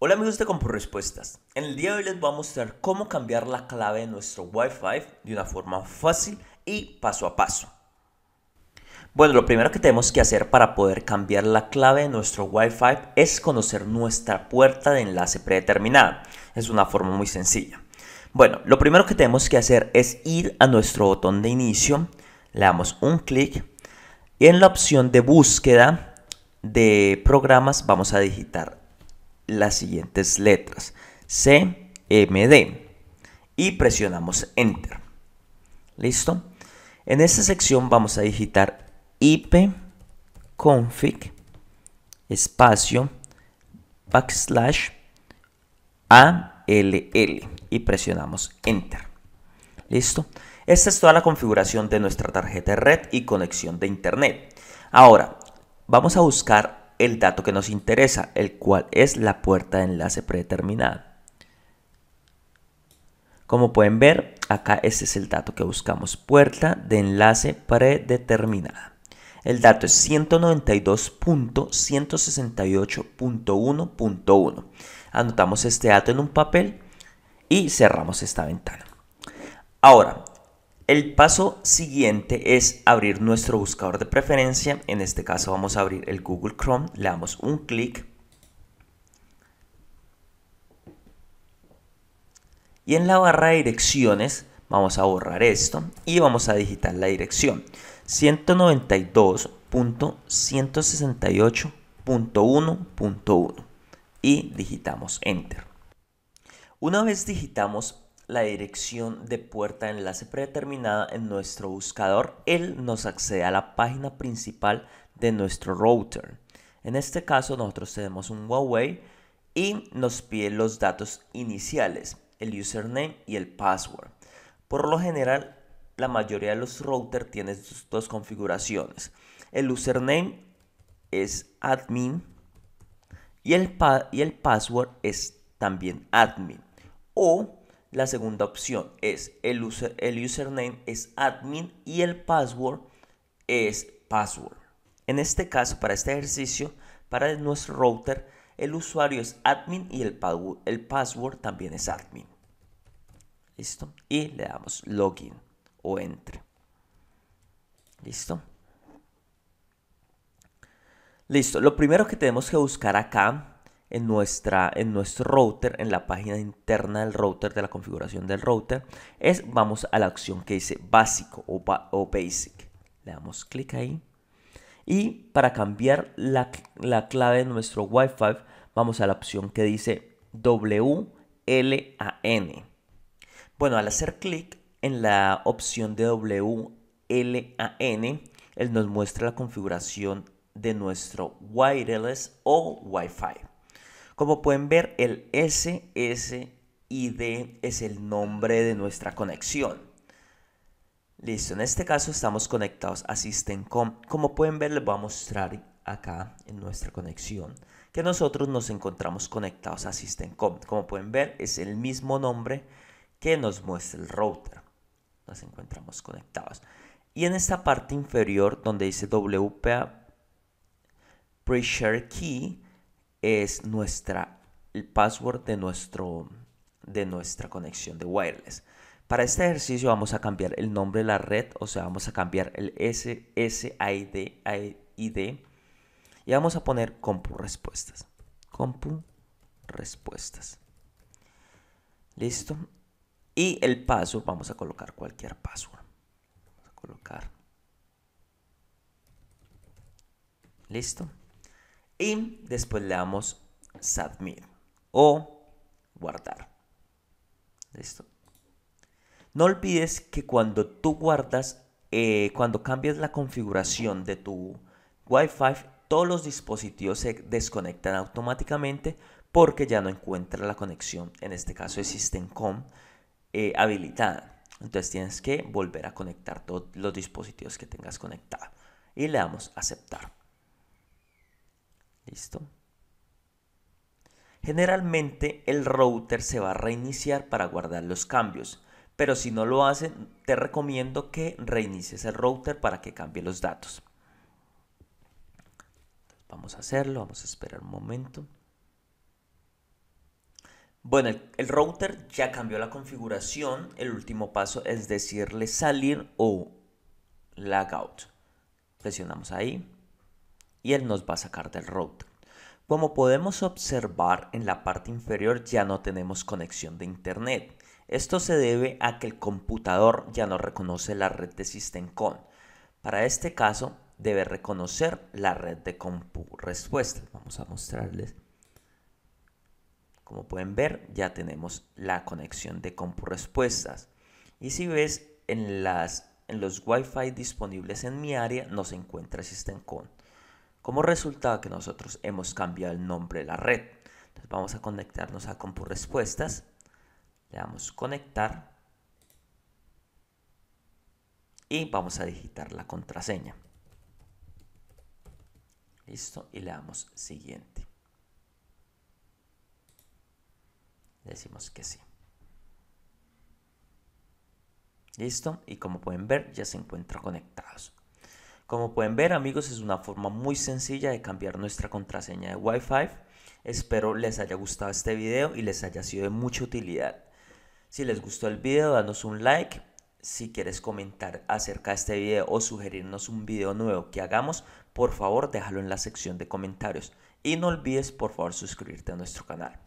Hola amigos de este CompuRespuestas, Respuestas. En el día de hoy les voy a mostrar cómo cambiar la clave de nuestro Wi-Fi de una forma fácil y paso a paso. Bueno, lo primero que tenemos que hacer para poder cambiar la clave de nuestro Wi-Fi es conocer nuestra puerta de enlace predeterminada. Es una forma muy sencilla. Bueno, lo primero que tenemos que hacer es ir a nuestro botón de inicio, le damos un clic y en la opción de búsqueda de programas vamos a digitar las siguientes letras CMD y presionamos Enter. ¿Listo? En esta sección vamos a digitar IP Config espacio backslash ALL y presionamos Enter. ¿Listo? Esta es toda la configuración de nuestra tarjeta de red y conexión de internet. Ahora, vamos a buscar el dato que nos interesa, el cual es la puerta de enlace predeterminada. Como pueden ver, acá este es el dato que buscamos, puerta de enlace predeterminada. El dato es 192.168.1.1. Anotamos este dato en un papel y cerramos esta ventana. Ahora, el paso siguiente es abrir nuestro buscador de preferencia. En este caso vamos a abrir el Google Chrome. Le damos un clic. Y en la barra de direcciones vamos a borrar esto y vamos a digitar la dirección. 192.168.1.1 y digitamos Enter. Una vez digitamos la dirección de puerta de enlace predeterminada en nuestro buscador, él nos accede a la página principal de nuestro router. En este caso nosotros tenemos un Huawei y nos pide los datos iniciales, el username y el password. Por lo general, la mayoría de los routers tienen dos configuraciones. El username es admin y el, y el password es también admin. O la segunda opción es el, el username es admin y el password es password. En este caso, para este ejercicio, para nuestro router, el usuario es admin y el, el password también es admin. ¿Listo? Y le damos login o entre. ¿Listo? Listo. Lo primero que tenemos que buscar acá en, nuestra, en nuestro router, en la página interna del router, de la configuración del router, es vamos a la opción que dice básico o, basic. Le damos clic ahí. Y para cambiar la, la, clave de nuestro Wi-Fi, vamos a la opción que dice WLAN. Bueno, al hacer clic en la opción de WLAN, él nos muestra la configuración de nuestro wireless o Wi-Fi. Como pueden ver, el SSID es el nombre de nuestra conexión. Listo, en este caso estamos conectados a System.com. Como pueden ver, les voy a mostrar acá en nuestra conexión que nosotros nos encontramos conectados a System.com. Como pueden ver, es el mismo nombre que nos muestra el router. Nos encontramos conectados. Y en esta parte inferior donde dice WPA Pressure Key, es nuestra el password de nuestro de nuestra conexión de wireless. Para este ejercicio vamos a cambiar el nombre de la red, o sea, vamos a cambiar el SSID ID, y vamos a poner compu respuestas. Compu respuestas. Listo. Y el password, vamos a colocar cualquier password. Vamos a colocar. Listo y después le damos submit o guardar. Listo. No olvides que cuando tú guardas, eh, cuando cambias la configuración de tu Wi-Fi, todos los dispositivos se desconectan automáticamente porque ya no encuentra la conexión, en este caso de System.com, eh, habilitada. Entonces tienes que volver a conectar todos los dispositivos que tengas conectado. Y le damos aceptar. ¿Listo? Generalmente el router se va a reiniciar para guardar los cambios, pero si no lo hace te recomiendo que reinicies el router para que cambie los datos. vamos a hacerlo, vamos a esperar un momento. Bueno, el, router ya cambió la configuración. El último paso es decirle salir o lagout. Presionamos ahí y él nos va a sacar del router. Como podemos observar en la parte inferior ya no tenemos conexión de internet. Esto se debe a que el computador ya no reconoce la red de SystemCon. Para este caso debe reconocer la red de compu. Respuesta. Vamos a mostrarles. Como pueden ver ya tenemos la conexión de compu CompuRespuestas. Y si ves en, las, en los Wi-Fi disponibles en mi área no se encuentra SystemCon. Como resultado que nosotros hemos cambiado el nombre de la red. Entonces vamos a conectarnos a CompuRespuestas, Le damos conectar. Y vamos a digitar la contraseña. Listo. Y le damos siguiente. Decimos que sí. Listo. Y como pueden ver ya se encuentran conectados. Como pueden ver amigos es una forma muy sencilla de cambiar nuestra contraseña de Wi-Fi. Espero les haya gustado este video y les haya sido de mucha utilidad. Si les gustó el video danos un like. Si quieres comentar acerca de este video o sugerirnos un video nuevo que hagamos, por favor déjalo en la sección de comentarios. Y no olvides por favor suscribirte a nuestro canal.